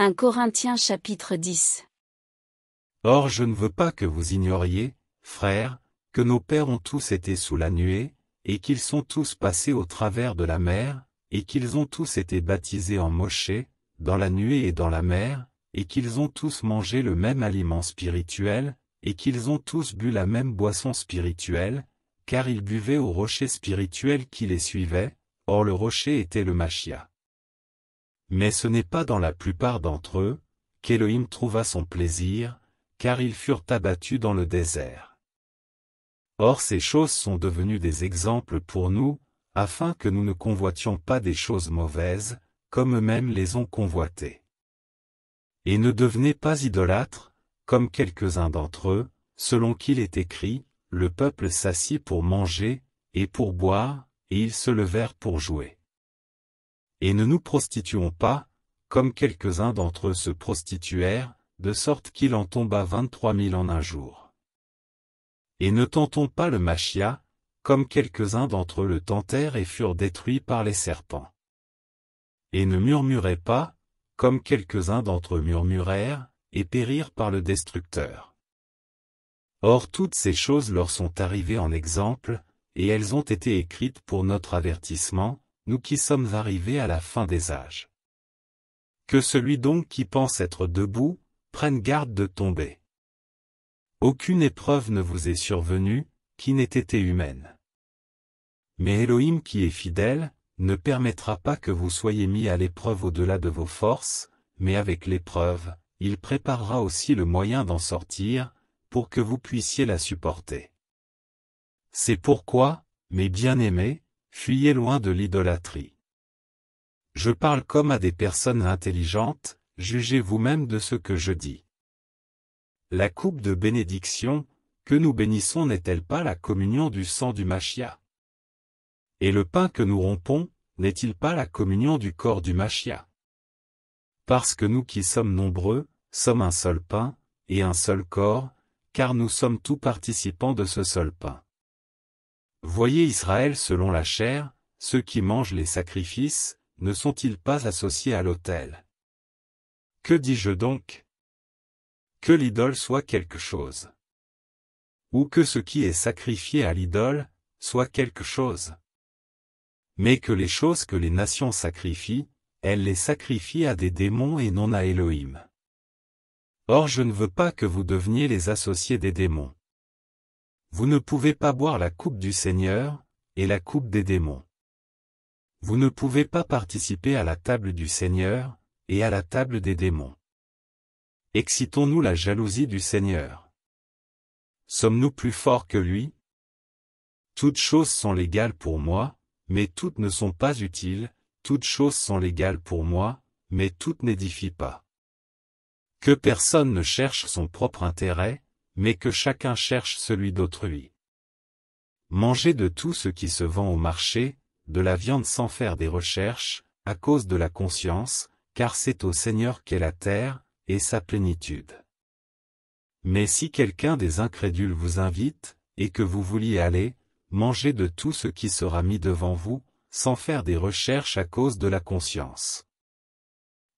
1 Corinthiens chapitre 10 Or je ne veux pas que vous ignoriez, frères, que nos pères ont tous été sous la nuée, et qu'ils sont tous passés au travers de la mer, et qu'ils ont tous été baptisés en Moshé, dans la nuée et dans la mer, et qu'ils ont tous mangé le même aliment spirituel, et qu'ils ont tous bu la même boisson spirituelle, car ils buvaient au rocher spirituel qui les suivait, or le rocher était le Machia. Mais ce n'est pas dans la plupart d'entre eux, qu'Élohim trouva son plaisir, car ils furent abattus dans le désert. Or ces choses sont devenues des exemples pour nous, afin que nous ne convoitions pas des choses mauvaises, comme eux-mêmes les ont convoitées. Et ne devenez pas idolâtres, comme quelques-uns d'entre eux, selon qu'il est écrit, le peuple s'assit pour manger, et pour boire, et ils se levèrent pour jouer. Et ne nous prostituons pas, comme quelques-uns d'entre eux se prostituèrent, de sorte qu'il en tomba vingt-trois mille en un jour. Et ne tentons pas le machia, comme quelques-uns d'entre eux le tentèrent et furent détruits par les serpents. Et ne murmurez pas, comme quelques-uns d'entre eux murmurèrent, et périrent par le destructeur. Or toutes ces choses leur sont arrivées en exemple, et elles ont été écrites pour notre avertissement, nous qui sommes arrivés à la fin des âges. Que celui donc qui pense être debout, prenne garde de tomber. Aucune épreuve ne vous est survenue, qui n'ait été humaine. Mais Elohim qui est fidèle, ne permettra pas que vous soyez mis à l'épreuve au-delà de vos forces, mais avec l'épreuve, il préparera aussi le moyen d'en sortir, pour que vous puissiez la supporter. C'est pourquoi, mes bien-aimés, Fuyez loin de l'idolâtrie. Je parle comme à des personnes intelligentes, jugez vous-même de ce que je dis. La coupe de bénédiction, que nous bénissons n'est-elle pas la communion du sang du Machia Et le pain que nous rompons, n'est-il pas la communion du corps du Machia Parce que nous qui sommes nombreux, sommes un seul pain, et un seul corps, car nous sommes tous participants de ce seul pain. Voyez Israël selon la chair, ceux qui mangent les sacrifices, ne sont-ils pas associés à l'autel Que dis-je donc Que l'idole soit quelque chose. Ou que ce qui est sacrifié à l'idole, soit quelque chose. Mais que les choses que les nations sacrifient, elles les sacrifient à des démons et non à Elohim. Or je ne veux pas que vous deveniez les associés des démons. Vous ne pouvez pas boire la coupe du Seigneur, et la coupe des démons. Vous ne pouvez pas participer à la table du Seigneur, et à la table des démons. Excitons-nous la jalousie du Seigneur. Sommes-nous plus forts que lui Toutes choses sont légales pour moi, mais toutes ne sont pas utiles, toutes choses sont légales pour moi, mais toutes n'édifient pas. Que personne ne cherche son propre intérêt, mais que chacun cherche celui d'autrui. Mangez de tout ce qui se vend au marché, de la viande sans faire des recherches, à cause de la conscience, car c'est au Seigneur qu'est la terre, et sa plénitude. Mais si quelqu'un des incrédules vous invite, et que vous vouliez aller, mangez de tout ce qui sera mis devant vous, sans faire des recherches à cause de la conscience.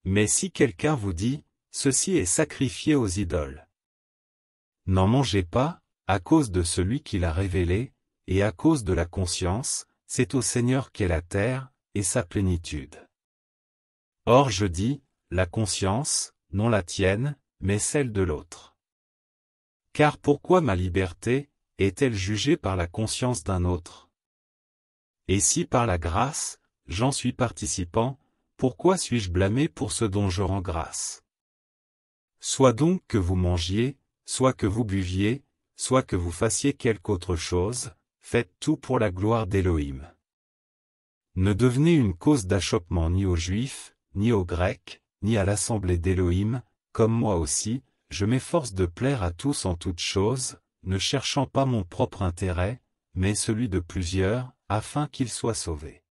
Mais si quelqu'un vous dit, ceci est sacrifié aux idoles, N'en mangez pas, à cause de celui qui l'a révélé, et à cause de la conscience, c'est au Seigneur qu'est la terre, et sa plénitude. Or je dis, la conscience, non la tienne, mais celle de l'autre. Car pourquoi ma liberté est-elle jugée par la conscience d'un autre Et si par la grâce, j'en suis participant, pourquoi suis-je blâmé pour ce dont je rends grâce Soit donc que vous mangiez, soit que vous buviez, soit que vous fassiez quelque autre chose, faites tout pour la gloire d'Élohim. Ne devenez une cause d'achoppement ni aux Juifs, ni aux Grecs, ni à l'assemblée d'Élohim, comme moi aussi, je m'efforce de plaire à tous en toutes choses, ne cherchant pas mon propre intérêt, mais celui de plusieurs, afin qu'ils soient sauvés.